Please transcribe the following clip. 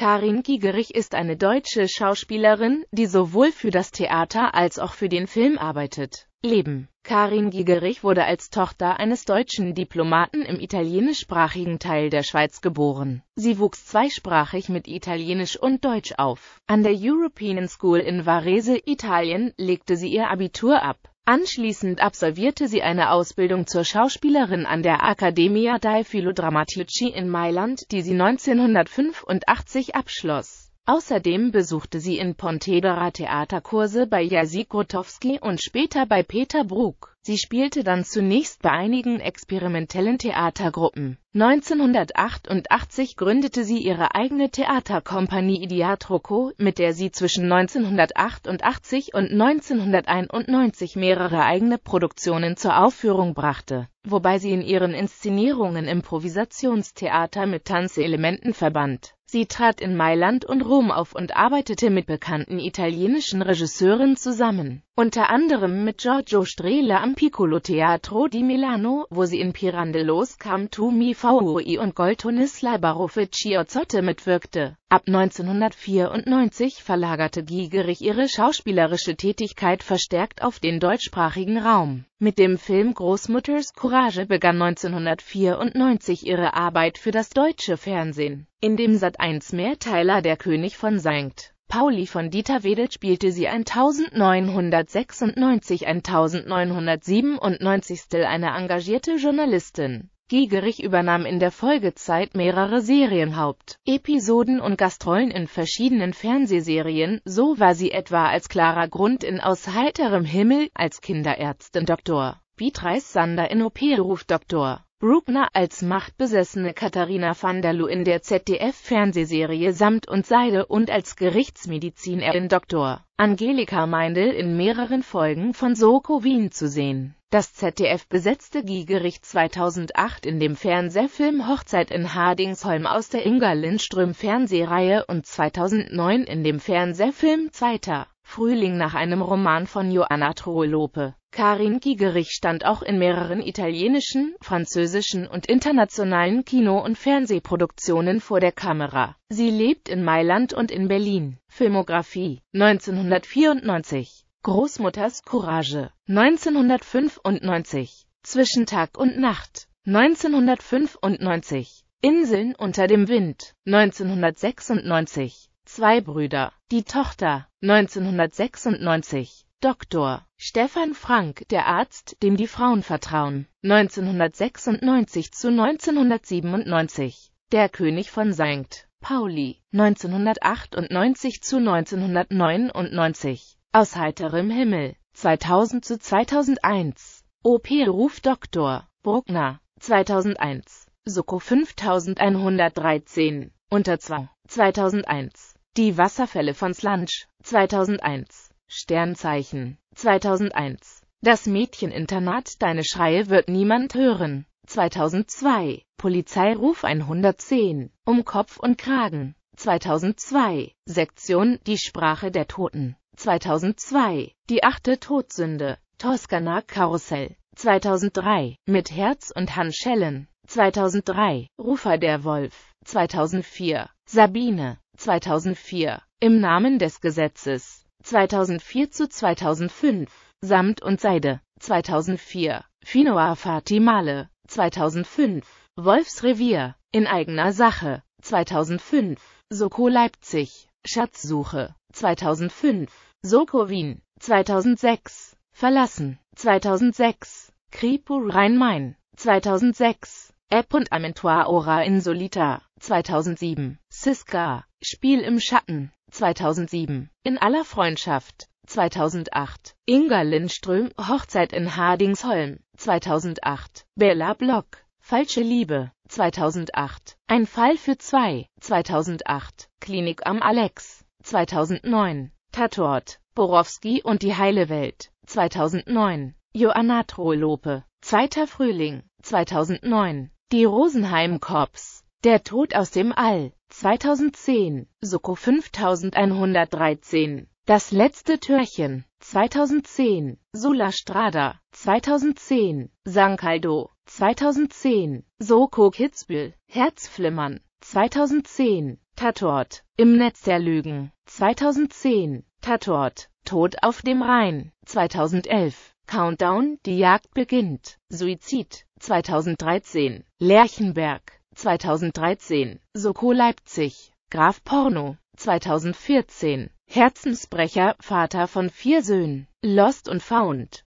Karin Giegerich ist eine deutsche Schauspielerin, die sowohl für das Theater als auch für den Film arbeitet. Leben Karin Giegerich wurde als Tochter eines deutschen Diplomaten im italienischsprachigen Teil der Schweiz geboren. Sie wuchs zweisprachig mit Italienisch und Deutsch auf. An der European School in Varese, Italien, legte sie ihr Abitur ab. Anschließend absolvierte sie eine Ausbildung zur Schauspielerin an der Accademia dei Filodrammatici in Mailand, die sie 1985 abschloss. Außerdem besuchte sie in Pontedera Theaterkurse bei Jasik Grotowski und später bei Peter Bruck. Sie spielte dann zunächst bei einigen experimentellen Theatergruppen. 1988 gründete sie ihre eigene Theaterkompanie Idiatroco, mit der sie zwischen 1988 und 1991 mehrere eigene Produktionen zur Aufführung brachte, wobei sie in ihren Inszenierungen Improvisationstheater mit Tanzelementen verband. Sie trat in Mailand und Rom auf und arbeitete mit bekannten italienischen Regisseuren zusammen unter anderem mit Giorgio Strehle am Piccolo Teatro di Milano, wo sie in Pirandellos kam mi Faui und Goltonisla baroffici Chiozzotte mitwirkte. Ab 1994 verlagerte Giegerich ihre schauspielerische Tätigkeit verstärkt auf den deutschsprachigen Raum. Mit dem Film Großmutters Courage begann 1994 ihre Arbeit für das deutsche Fernsehen, in dem Sat1 Mehrteiler Der König von Sankt Pauli von Dieter Wedel spielte sie 1996-1997 eine engagierte Journalistin. Giegerich übernahm in der Folgezeit mehrere Serienhaupt-, Episoden und Gastrollen in verschiedenen Fernsehserien, so war sie etwa als klarer Grund in Aus heiterem Himmel, als Kinderärztin Dr. Beatrice Sander in op ruft Dr. Bruckner als machtbesessene Katharina van der Loo in der ZDF-Fernsehserie Samt und Seide und als Gerichtsmedizinerin Dr. Angelika Meindl in mehreren Folgen von Soko Wien zu sehen. Das ZDF besetzte Giegerich 2008 in dem Fernsehfilm Hochzeit in Hardingsholm aus der Inga Lindström Fernsehreihe und 2009 in dem Fernsehfilm Zweiter Frühling nach einem Roman von Joanna Trolope. Karin Gigerich stand auch in mehreren italienischen, französischen und internationalen Kino- und Fernsehproduktionen vor der Kamera. Sie lebt in Mailand und in Berlin. Filmografie 1994 Großmutters Courage 1995 Zwischen Tag und Nacht 1995 Inseln unter dem Wind 1996 zwei Brüder. Die Tochter, 1996, Dr. Stefan Frank, der Arzt, dem die Frauen vertrauen, 1996 zu 1997, der König von Sankt Pauli, 1998 zu 1999, aus heiterem Himmel, 2000 zu 2001, OP-Ruf Dr. Bruckner, 2001, Soko 5113, unter 2, 2001. Die Wasserfälle von Slunch, 2001. Sternzeichen, 2001. Das Mädcheninternat Deine Schreie wird niemand hören. 2002. Polizeiruf 110. Um Kopf und Kragen. 2002. Sektion Die Sprache der Toten. 2002. Die achte Todsünde. Toskana Karussell. 2003. Mit Herz und Handschellen. 2003. Rufer der Wolf. 2004. Sabine. 2004 im Namen des Gesetzes 2004 zu 2005 Samt und Seide 2004 Finoa Fatimale 2005 Wolfsrevier in eigener Sache 2005 Soko Leipzig Schatzsuche 2005 Soko Wien 2006 Verlassen 2006 Kripo Rhein-Main 2006 App und Amentoire Ora in Solita 2007 Siska Spiel im Schatten 2007, In aller Freundschaft 2008, Inga Lindström, Hochzeit in Hardingsholm 2008, Bella Block, Falsche Liebe 2008, Ein Fall für zwei 2008, Klinik am Alex 2009, Tatort, Borowski und die heile Welt 2009, Joanna Lope, Zweiter Frühling 2009, Die Rosenheim Korps, Der Tod aus dem All 2010, Soko 5113, Das letzte Türchen, 2010, Sula Strada, 2010, Sankaldo, 2010, Soko Kitzbühel, Herzflimmern, 2010, Tatort, Im Netz der Lügen, 2010, Tatort, Tod auf dem Rhein, 2011, Countdown, die Jagd beginnt, Suizid, 2013, Lerchenberg, 2013, Soko Leipzig, Graf Porno, 2014, Herzensbrecher, Vater von vier Söhnen, Lost und Found,